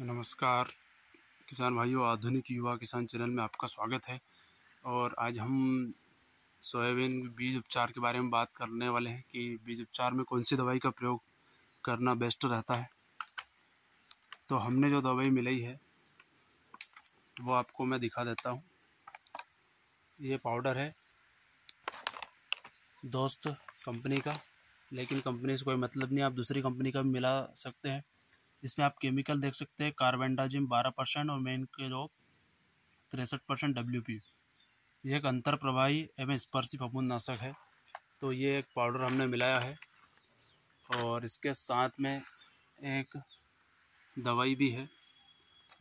नमस्कार किसान भाइयों आधुनिक युवा किसान चैनल में आपका स्वागत है और आज हम सोयाबीन बीज उपचार के बारे में बात करने वाले हैं कि बीज उपचार में कौन सी दवाई का प्रयोग करना बेस्ट रहता है तो हमने जो दवाई मिलाई है वो आपको मैं दिखा देता हूँ ये पाउडर है दोस्त कंपनी का लेकिन कंपनी से कोई मतलब नहीं आप दूसरी कंपनी का भी मिला सकते हैं इसमें आप केमिकल देख सकते हैं कार्बेंडाजिम बारह परसेंट और मेन के जो तिरसठ परसेंट डब्ल्यू पी ये एक अंतर प्रभावी एवं स्पर्शी नाशक है तो ये एक पाउडर हमने मिलाया है और इसके साथ में एक दवाई भी है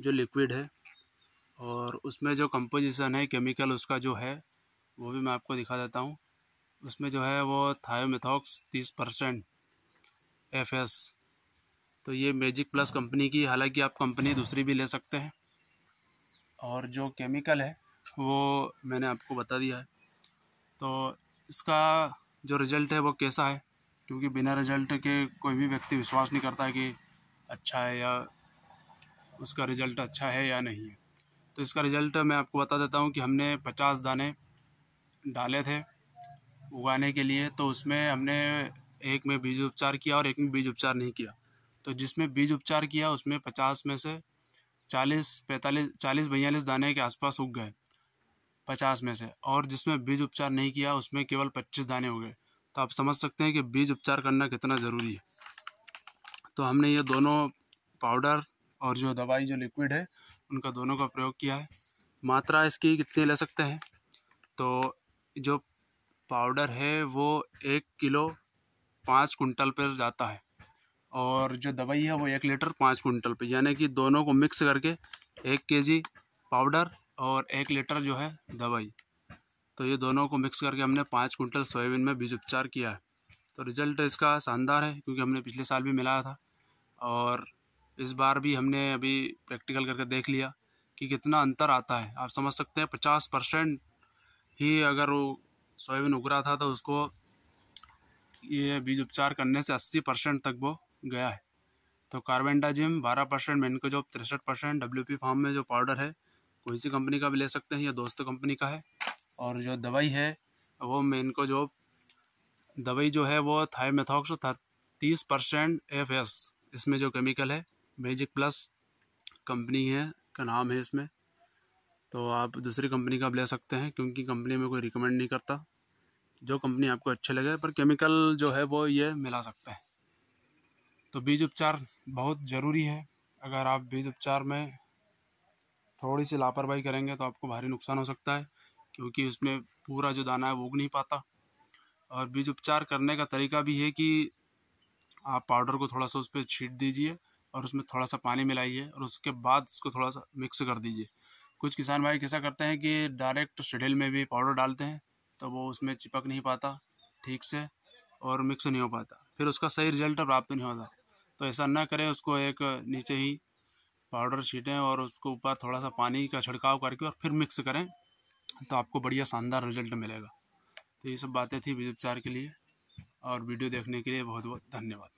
जो लिक्विड है और उसमें जो कंपोजिशन है केमिकल उसका जो है वो भी मैं आपको दिखा देता हूँ उसमें जो है वो थायोमेथॉक्स तीस परसेंट एफ एस तो ये मैजिक प्लस कंपनी की हालांकि आप कंपनी दूसरी भी ले सकते हैं और जो केमिकल है वो मैंने आपको बता दिया है तो इसका जो रिज़ल्ट है वो कैसा है क्योंकि बिना रिज़ल्ट के कोई भी व्यक्ति विश्वास नहीं करता कि अच्छा है या उसका रिज़ल्ट अच्छा है या नहीं है तो इसका रिज़ल्ट मैं आपको बता देता हूँ कि हमने पचास दाने डाले थे उगाने के लिए तो उसमें हमने एक में बीज उपचार किया और एक में बीज उपचार नहीं किया तो जिसमें बीज उपचार किया उसमें पचास में से चालीस पैंतालीस चालीस बयालीस दाने के आसपास उग गए पचास में से और जिसमें बीज उपचार नहीं किया उसमें केवल पच्चीस दाने हो गए तो आप समझ सकते हैं कि बीज उपचार करना कितना ज़रूरी है तो हमने ये दोनों पाउडर और जो दवाई जो लिक्विड है उनका दोनों का प्रयोग किया है मात्रा इसकी कितनी ले सकते हैं तो जो पाउडर है वो एक किलो पाँच कुंटल पर जाता है और जो दवाई है वो एक लीटर पाँच कुंटल पे यानी कि दोनों को मिक्स करके एक केजी पाउडर और एक लीटर जो है दवाई तो ये दोनों को मिक्स करके हमने पाँच कुंटल सोयाबीन में बीज उपचार किया है तो रिजल्ट इसका शानदार है क्योंकि हमने पिछले साल भी मिलाया था और इस बार भी हमने अभी प्रैक्टिकल करके देख लिया कि कितना अंतर आता है आप समझ सकते हैं पचास परसेंट ही अगर वो सोयाबीन उग रहा था तो उसको ये बीज उपचार करने से अस्सी परसेंट तक वो गया है तो कार्बेंडाजिम बारह परसेंट जो तिरसठ परसेंट डब्ल्यू फार्म में जो पाउडर है कोई सी कंपनी का भी ले सकते हैं या दोस्त कंपनी का है और जो दवाई है वो को जो दवाई जो है वो था तीस परसेंट एफ एस इसमें जो केमिकल है मैजिक प्लस कंपनी है का नाम है इसमें तो आप दूसरी कंपनी का ले सकते हैं क्योंकि कंपनी में कोई रिकमेंड नहीं करता जो कंपनी आपको अच्छे लगे पर केमिकल जो है वो ये मिला सकते हैं तो बीज उपचार बहुत ज़रूरी है अगर आप बीज उपचार में थोड़ी सी लापरवाही करेंगे तो आपको भारी नुकसान हो सकता है क्योंकि उसमें पूरा जो दाना है वो उग नहीं पाता और बीज उपचार करने का तरीका भी है कि आप पाउडर को थोड़ा सा उस पर छीट दीजिए और उसमें थोड़ा सा पानी मिलाइए और उसके बाद उसको थोड़ा सा मिक्स कर दीजिए कुछ किसान भाई कैसा करते हैं कि डायरेक्ट शेडिल में भी पाउडर डालते हैं तो वो उसमें चिपक नहीं पाता ठीक से और मिक्स नहीं हो पाता फिर उसका सही रिजल्ट प्राप्त नहीं होता तो ऐसा ना करें उसको एक नीचे ही पाउडर छीटें और उसको ऊपर थोड़ा सा पानी का छिड़काव करके और फिर मिक्स करें तो आपको बढ़िया शानदार रिजल्ट मिलेगा तो ये सब बातें थी बीज उपचार के लिए और वीडियो देखने के लिए बहुत बहुत धन्यवाद